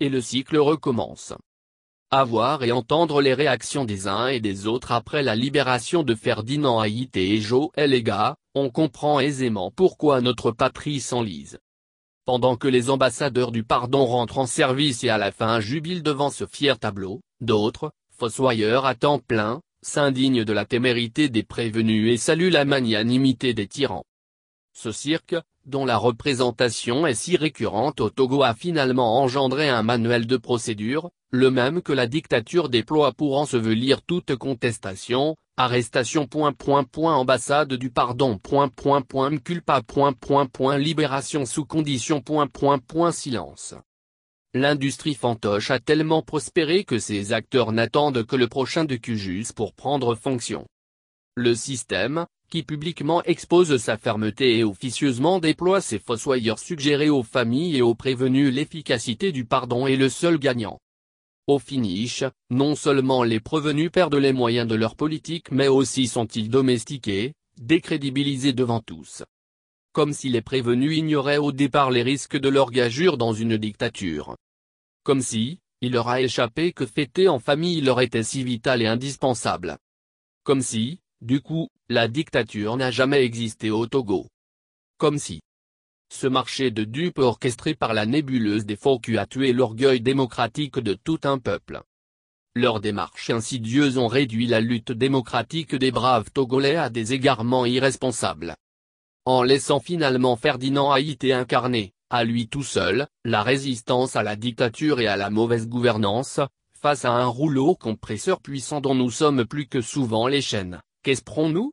et le cycle recommence. Avoir et entendre les réactions des uns et des autres après la libération de Ferdinand Haïté et Joël Ega, on comprend aisément pourquoi notre patrie s'enlise. Pendant que les ambassadeurs du pardon rentrent en service et à la fin jubilent devant ce fier tableau, d'autres, fossoyeurs à temps plein, s'indignent de la témérité des prévenus et saluent la magnanimité des tyrans. Ce cirque, dont la représentation est si récurrente au Togo a finalement engendré un manuel de procédure, le même que la dictature déploie pour ensevelir toute contestation, arrestation point point point ambassade du pardon point point point point libération sous condition point point point silence. L'industrie fantoche a tellement prospéré que ses acteurs n'attendent que le prochain de Cujus pour prendre fonction. Le système, qui publiquement expose sa fermeté et officieusement déploie ses fossoyeurs suggérés aux familles et aux prévenus l'efficacité du pardon est le seul gagnant. Au finish, non seulement les prévenus perdent les moyens de leur politique mais aussi sont-ils domestiqués, décrédibilisés devant tous. Comme si les prévenus ignoraient au départ les risques de leur gageure dans une dictature. Comme si, il leur a échappé que fêter en famille leur était si vital et indispensable. Comme si, du coup, la dictature n'a jamais existé au Togo. Comme si. Ce marché de dupes orchestré par la nébuleuse des faux culs a tué l'orgueil démocratique de tout un peuple. Leurs démarches insidieuses ont réduit la lutte démocratique des braves Togolais à des égarements irresponsables. En laissant finalement Ferdinand Haïté incarner, à lui tout seul, la résistance à la dictature et à la mauvaise gouvernance, face à un rouleau compresseur puissant dont nous sommes plus que souvent les chaînes quespérons nous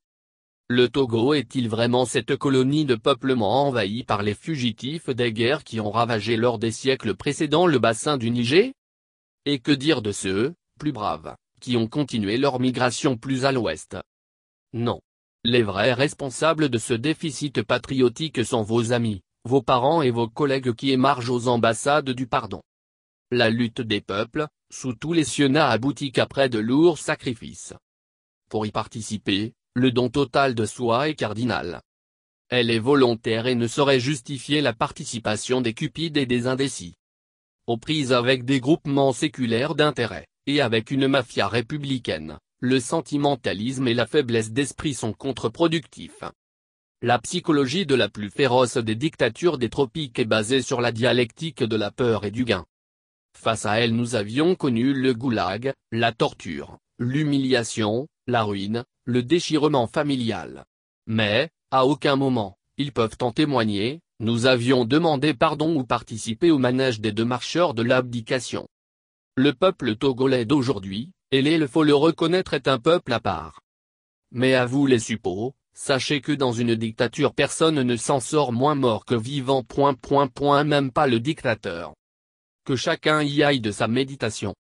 Le Togo est-il vraiment cette colonie de peuplement envahie par les fugitifs des guerres qui ont ravagé lors des siècles précédents le bassin du Niger Et que dire de ceux, plus braves, qui ont continué leur migration plus à l'ouest Non. Les vrais responsables de ce déficit patriotique sont vos amis, vos parents et vos collègues qui émargent aux ambassades du pardon. La lutte des peuples, sous tous les cieux aboutit qu'après de lourds sacrifices, pour y participer, le don total de soi est cardinal. Elle est volontaire et ne saurait justifier la participation des cupides et des indécis. Aux prises avec des groupements séculaires d'intérêt, et avec une mafia républicaine, le sentimentalisme et la faiblesse d'esprit sont contre-productifs. La psychologie de la plus féroce des dictatures des tropiques est basée sur la dialectique de la peur et du gain. Face à elle nous avions connu le goulag, la torture, l'humiliation, la ruine, le déchirement familial. Mais, à aucun moment, ils peuvent en témoigner, nous avions demandé pardon ou participé au manège des deux marcheurs de l'abdication. Le peuple togolais d'aujourd'hui, et il faut le reconnaître est un peuple à part. Mais à vous les suppos, sachez que dans une dictature personne ne s'en sort moins mort que vivant point point point même pas le dictateur. Que chacun y aille de sa méditation.